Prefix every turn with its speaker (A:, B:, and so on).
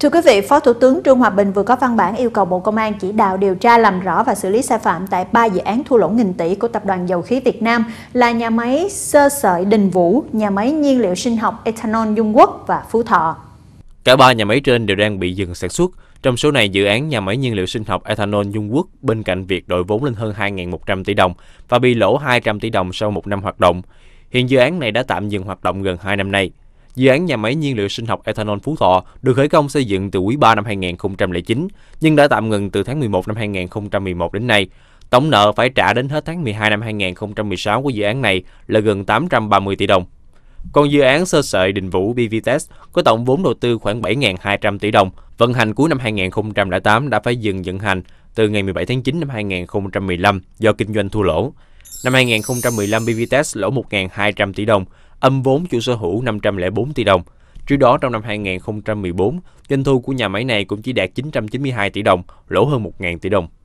A: Thưa quý vị, Phó Thủ tướng Trương Hòa Bình vừa có văn bản yêu cầu Bộ Công an chỉ đạo điều tra làm rõ và xử lý sai phạm tại 3 dự án thua lỗ nghìn tỷ của Tập đoàn Dầu khí Việt Nam là nhà máy sơ sợi Đình Vũ, nhà máy nhiên liệu sinh học Ethanol Dung Quốc và Phú Thọ.
B: Cả ba nhà máy trên đều đang bị dừng sản xuất. Trong số này, dự án nhà máy nhiên liệu sinh học Ethanol Dung Quốc bên cạnh việc đội vốn lên hơn 2.100 tỷ đồng và bị lỗ 200 tỷ đồng sau một năm hoạt động. Hiện dự án này đã tạm dừng hoạt động gần 2 năm nay dự án nhà máy nhiên liệu sinh học ethanol Phú Thọ được khởi công xây dựng từ quý 3 năm 2009, nhưng đã tạm ngừng từ tháng 11 năm 2011 đến nay. Tổng nợ phải trả đến hết tháng 12 năm 2016 của dự án này là gần 830 tỷ đồng. Còn dự án sơ sợi Đình Vũ bvtes có tổng vốn đầu tư khoảng 7.200 tỷ đồng, vận hành cuối năm 2008 đã phải dừng vận hành từ ngày 17 tháng 9 năm 2015 do kinh doanh thua lỗ. Năm 2015, bvtes lỗ 1.200 tỷ đồng, âm vốn chủ sở hữu 504 tỷ đồng. Trước đó trong năm 2014, doanh thu của nhà máy này cũng chỉ đạt 992 tỷ đồng, lỗ hơn 1.000 tỷ đồng.